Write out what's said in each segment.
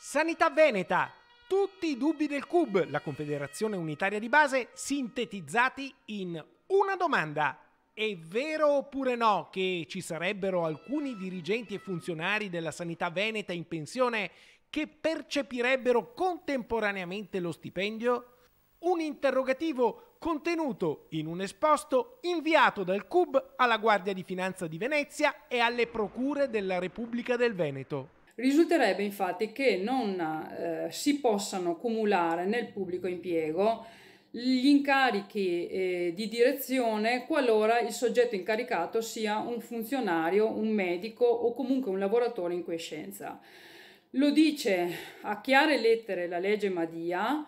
Sanità Veneta. Tutti i dubbi del CUB, la Confederazione Unitaria di Base, sintetizzati in una domanda. È vero oppure no che ci sarebbero alcuni dirigenti e funzionari della sanità veneta in pensione che percepirebbero contemporaneamente lo stipendio? Un interrogativo contenuto in un esposto inviato dal CUB alla Guardia di Finanza di Venezia e alle procure della Repubblica del Veneto. Risulterebbe infatti che non eh, si possano cumulare nel pubblico impiego gli incarichi eh, di direzione qualora il soggetto incaricato sia un funzionario, un medico o comunque un lavoratore in quiescenza. Lo dice a chiare lettere la legge Madia,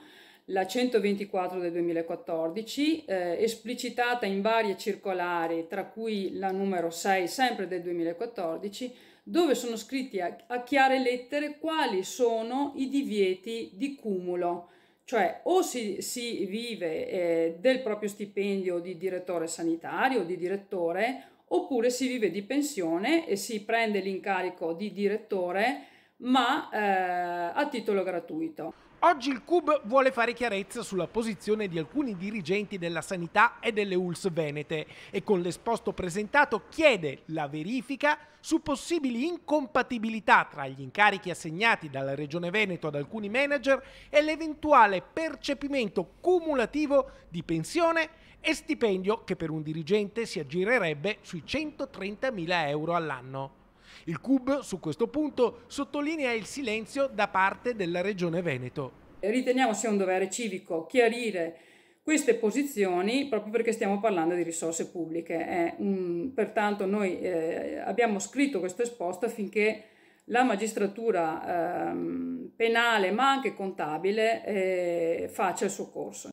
la 124 del 2014, eh, esplicitata in varie circolari, tra cui la numero 6 sempre del 2014, dove sono scritti a, a chiare lettere quali sono i divieti di cumulo, cioè o si, si vive eh, del proprio stipendio di direttore sanitario, di direttore, oppure si vive di pensione e si prende l'incarico di direttore, ma eh, titolo gratuito. Oggi il CUB vuole fare chiarezza sulla posizione di alcuni dirigenti della sanità e delle ULS venete e con l'esposto presentato chiede la verifica su possibili incompatibilità tra gli incarichi assegnati dalla Regione Veneto ad alcuni manager e l'eventuale percepimento cumulativo di pensione e stipendio che per un dirigente si aggirerebbe sui 130.000 euro all'anno. Il CUB su questo punto sottolinea il silenzio da parte della Regione Veneto. Riteniamo sia un dovere civico chiarire queste posizioni proprio perché stiamo parlando di risorse pubbliche. Eh, mh, mm, pertanto noi eh, abbiamo scritto questo esposto affinché la magistratura eh, penale ma anche contabile eh, faccia il suo corso.